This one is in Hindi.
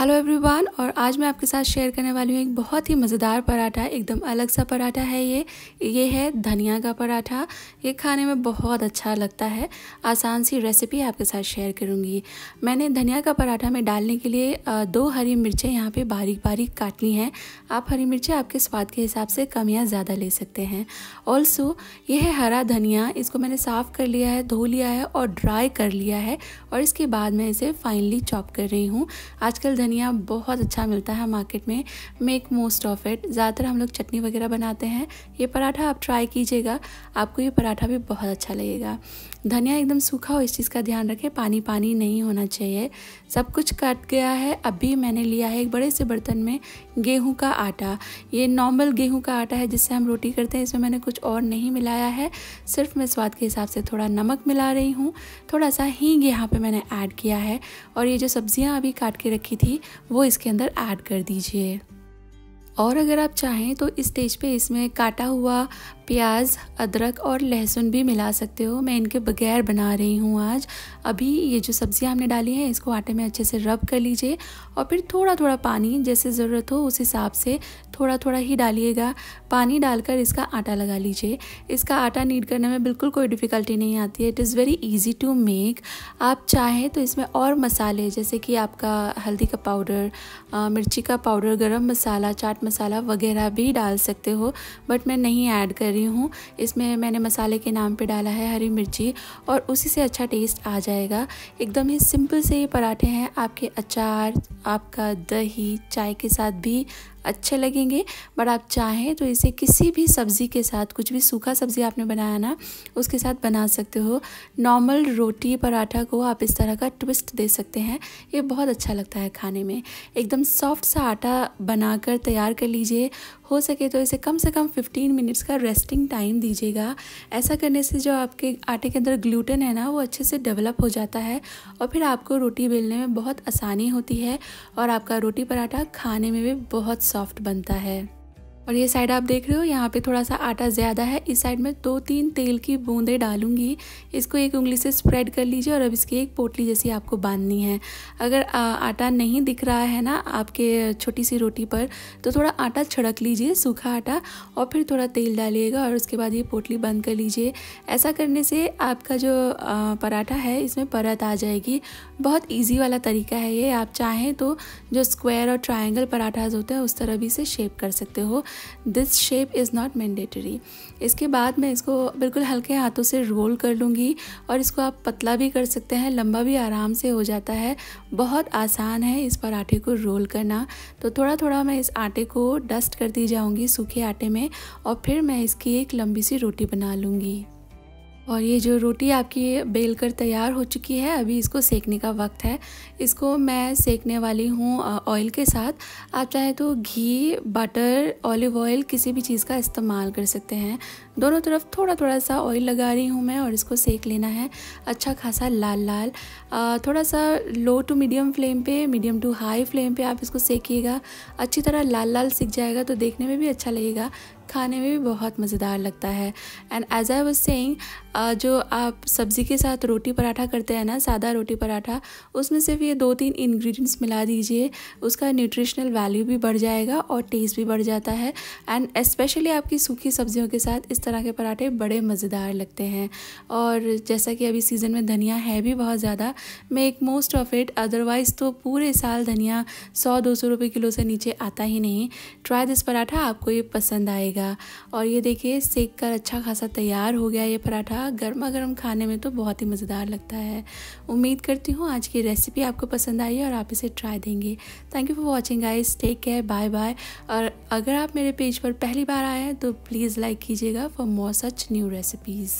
हेलो एवरीवन और आज मैं आपके साथ शेयर करने वाली हूँ एक बहुत ही मज़ेदार पराठा एकदम अलग सा पराठा है ये ये है धनिया का पराठा ये खाने में बहुत अच्छा लगता है आसान सी रेसिपी आपके साथ शेयर करूँगी मैंने धनिया का पराठा में डालने के लिए दो हरी मिर्चें यहाँ पे बारीक बारीक काट ली हैं आप हरी मिर्चें आपके स्वाद के हिसाब से कम या ज़्यादा ले सकते हैं ऑल्सो ये है हरा धनिया इसको मैंने साफ़ कर लिया है धो लिया है और ड्राई कर लिया है और इसके बाद मैं इसे फाइनली चॉप कर रही हूँ आजकल धनिया बहुत अच्छा मिलता है मार्केट में मेक मोस्ट ऑफ इट ज़्यादातर हम लोग चटनी वगैरह बनाते हैं ये पराठा आप ट्राई कीजिएगा आपको ये पराठा भी बहुत अच्छा लगेगा धनिया एकदम सूखा हो इस चीज़ का ध्यान रखें पानी पानी नहीं होना चाहिए सब कुछ कट गया है अभी मैंने लिया है एक बड़े से बर्तन में गेहूँ का आटा ये नॉर्मल गेहूँ का आटा है जिससे हम रोटी करते हैं इसमें मैंने कुछ और नहीं मिलाया है सिर्फ मैं स्वाद के हिसाब से थोड़ा नमक मिला रही हूँ थोड़ा सा हींग यहाँ पे मैंने ऐड किया है और ये जो सब्ज़ियाँ अभी काट के रखी थी वो इसके अंदर ऐड कर दीजिए और अगर आप चाहें तो इस स्टेज पे इसमें काटा हुआ प्याज अदरक और लहसुन भी मिला सकते हो मैं इनके बगैर बना रही हूँ आज अभी ये जो सब्ज़ियाँ हमने डाली हैं इसको आटे में अच्छे से रब कर लीजिए और फिर थोड़ा थोड़ा पानी जैसे ज़रूरत हो उस हिसाब से थोड़ा थोड़ा ही डालिएगा पानी डालकर इसका आटा लगा लीजिए इसका आटा नीड करने में बिल्कुल कोई डिफ़िकल्टी नहीं आती है it is very easy to make आप चाहें तो इसमें और मसाले जैसे कि आपका हल्दी का पाउडर मिर्ची का पाउडर गर्म मसाला चाट मसाला वगैरह भी डाल सकते हो बट मैं नहीं ऐड कर रही रही हूँ इसमें मैंने मसाले के नाम पे डाला है हरी मिर्ची और उसी से अच्छा टेस्ट आ जाएगा एकदम ही सिंपल से ये पराठे हैं आपके अचार आपका दही चाय के साथ भी अच्छे लगेंगे बट आप चाहें तो इसे किसी भी सब्ज़ी के साथ कुछ भी सूखा सब्ज़ी आपने बनाया ना उसके साथ बना सकते हो नॉर्मल रोटी पराठा को आप इस तरह का ट्विस्ट दे सकते हैं ये बहुत अच्छा लगता है खाने में एकदम सॉफ्ट सा आटा बनाकर तैयार कर लीजिए हो सके तो इसे कम से कम 15 मिनट्स का रेस्टिंग टाइम दीजिएगा ऐसा करने से जो आपके आटे के अंदर ग्लूटेन है ना वो अच्छे से डेवलप हो जाता है और फिर आपको रोटी बेलने में बहुत आसानी होती है और आपका रोटी पराठा खाने में भी बहुत सॉफ्ट बनता है और ये साइड आप देख रहे हो यहाँ पे थोड़ा सा आटा ज़्यादा है इस साइड में दो तीन तेल की बूंदें डालूंगी इसको एक उंगली से स्प्रेड कर लीजिए और अब इसकी एक पोटली जैसी आपको बांधनी है अगर आटा नहीं दिख रहा है ना आपके छोटी सी रोटी पर तो थोड़ा आटा छिड़क लीजिए सूखा आटा और फिर थोड़ा तेल डालिएगा और उसके बाद ये पोटली बंद कर लीजिए ऐसा करने से आपका जो पराठा है इसमें परत आ जाएगी बहुत ईजी वाला तरीका है ये आप चाहें तो जो स्क्वायर और ट्राइंगल पराठाज होते हैं उस तरह भी इसे शेप कर सकते हो this shape is not mandatory इसके बाद मैं इसको बिल्कुल हल्के हाथों से रोल कर लूँगी और इसको आप पतला भी कर सकते हैं लंबा भी आराम से हो जाता है बहुत आसान है इस आटे को रोल करना तो थोड़ा थोड़ा मैं इस आटे को डस्ट कर दी जाऊँगी सूखे आटे में और फिर मैं इसकी एक लंबी सी रोटी बना लूँगी और ये जो रोटी आपकी बेल कर तैयार हो चुकी है अभी इसको सेकने का वक्त है इसको मैं सेकने वाली हूँ ऑयल के साथ आप चाहे तो घी बटर ऑलिव ऑयल किसी भी चीज़ का इस्तेमाल कर सकते हैं दोनों तरफ थोड़ा थोड़ा सा ऑयल लगा रही हूँ मैं और इसको सेक लेना है अच्छा खासा लाल लाल थोड़ा सा लो टू मीडियम फ्लेम पे मीडियम टू हाई फ्लेम पे आप इसको सेकिएगा अच्छी तरह लाल लाल सीख जाएगा तो देखने में भी अच्छा लगेगा खाने में भी बहुत मज़ेदार लगता है and as I was saying जो आप सब्ज़ी के साथ रोटी पराठा करते हैं ना सादा रोटी पराठा उसमें सिर्फ ये दो तीन इन्ग्रीडियंट्स मिला दीजिए उसका न्यूट्रिशनल वैल्यू भी बढ़ जाएगा और टेस्ट भी बढ़ जाता है एंड स्पेशली आपकी सूखी सब्जियों के साथ इस तरह के पराठे बड़े मज़ेदार लगते हैं और जैसा कि अभी सीज़न में धनिया है भी बहुत ज़्यादा make most of it otherwise तो पूरे साल धनिया सौ दो सौ रुपये किलो से नीचे आता ही नहीं ट्राई दिस पराठा आपको ये पसंद आएगा जाएगा और ये देखिए सेक कर अच्छा खासा तैयार हो गया ये पराठा गर्मा गर्म खाने में तो बहुत ही मज़ेदार लगता है उम्मीद करती हूँ आज की रेसिपी आपको पसंद आई है और आप इसे ट्राई देंगे thank you for watching guys take care bye bye और अगर आप मेरे पेज पर पहली बार आए हैं तो प्लीज़ लाइक कीजिएगा for more such new recipes